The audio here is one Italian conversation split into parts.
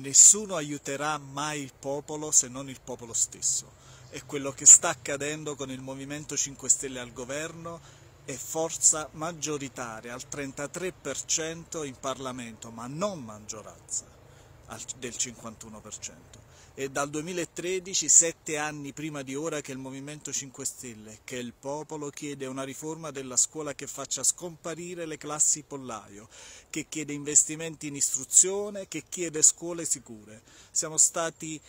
nessuno aiuterà mai il popolo se non il popolo stesso. E quello che sta accadendo con il Movimento 5 Stelle al governo è forza maggioritaria al 33% in Parlamento, ma non maggioranza del 51%. E dal 2013, sette anni prima di ora che il Movimento 5 Stelle, che il popolo chiede una riforma della scuola che faccia scomparire le classi pollaio, che chiede investimenti in istruzione, che chiede scuole sicure. Siamo stati,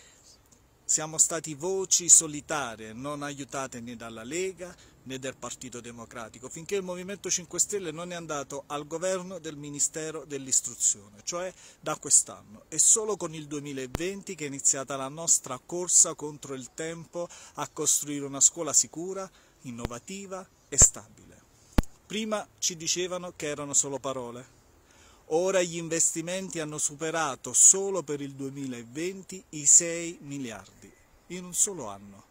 siamo stati voci solitarie, non aiutate né dalla Lega né del Partito Democratico, finché il Movimento 5 Stelle non è andato al governo del Ministero dell'Istruzione, cioè da quest'anno. È solo con il 2020 che è iniziata la nostra corsa contro il tempo a costruire una scuola sicura, innovativa e stabile. Prima ci dicevano che erano solo parole. Ora gli investimenti hanno superato solo per il 2020 i 6 miliardi, in un solo anno.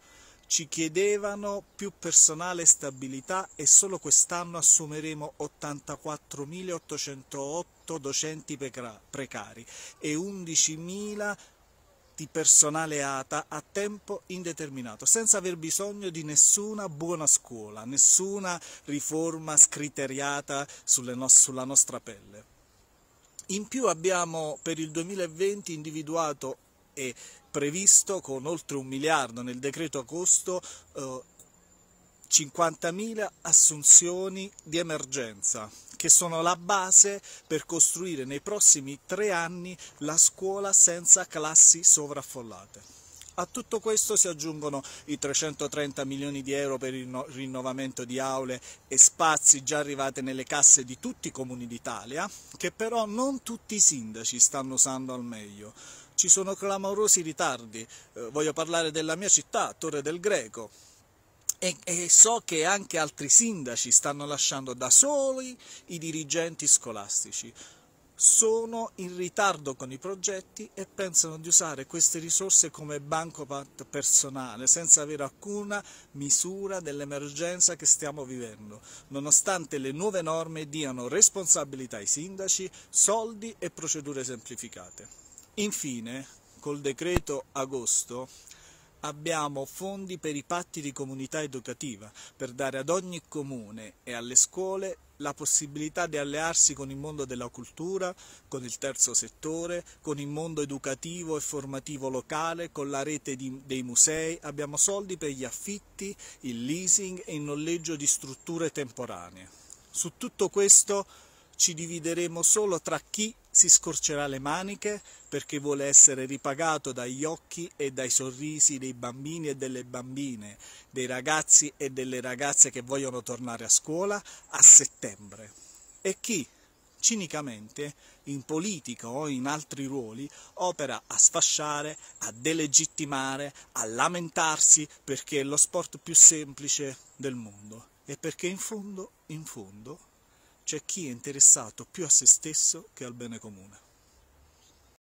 Ci chiedevano più personale e stabilità e solo quest'anno assumeremo 84.808 docenti precari e 11.000 di personale ATA a tempo indeterminato, senza aver bisogno di nessuna buona scuola, nessuna riforma scriteriata no sulla nostra pelle. In più abbiamo per il 2020 individuato è previsto con oltre un miliardo nel decreto agosto eh, 50.000 assunzioni di emergenza che sono la base per costruire nei prossimi tre anni la scuola senza classi sovraffollate. A tutto questo si aggiungono i 330 milioni di euro per il rinnovamento di aule e spazi già arrivate nelle casse di tutti i comuni d'Italia, che però non tutti i sindaci stanno usando al meglio ci sono clamorosi ritardi, eh, voglio parlare della mia città, Torre del Greco, e, e, so che anche altri sindaci stanno lasciando da soli i dirigenti scolastici. Sono in ritardo con i progetti e pensano di usare queste risorse come bancomat personale, senza avere alcuna misura dell'emergenza che stiamo vivendo, nonostante le nuove norme diano responsabilità ai sindaci, soldi e procedure semplificate. Infine, col decreto agosto abbiamo fondi per i patti di comunità educativa, per dare ad ogni comune e alle scuole la possibilità di allearsi con il mondo della cultura, con il terzo settore, con il mondo educativo e formativo locale, con la rete di, dei musei, abbiamo soldi per gli affitti, il leasing e il noleggio di strutture temporanee. Su tutto questo ci divideremo solo tra chi si scorcerà le maniche perché vuole essere ripagato dagli occhi e dai sorrisi dei bambini e delle bambine, dei ragazzi e delle ragazze che vogliono tornare a scuola a settembre. E chi cinicamente in politica o in altri ruoli opera a sfasciare, a delegittimare, a lamentarsi perché è lo sport più semplice del mondo e perché in fondo, in fondo, c'è chi è interessato più a se stesso che al bene comune.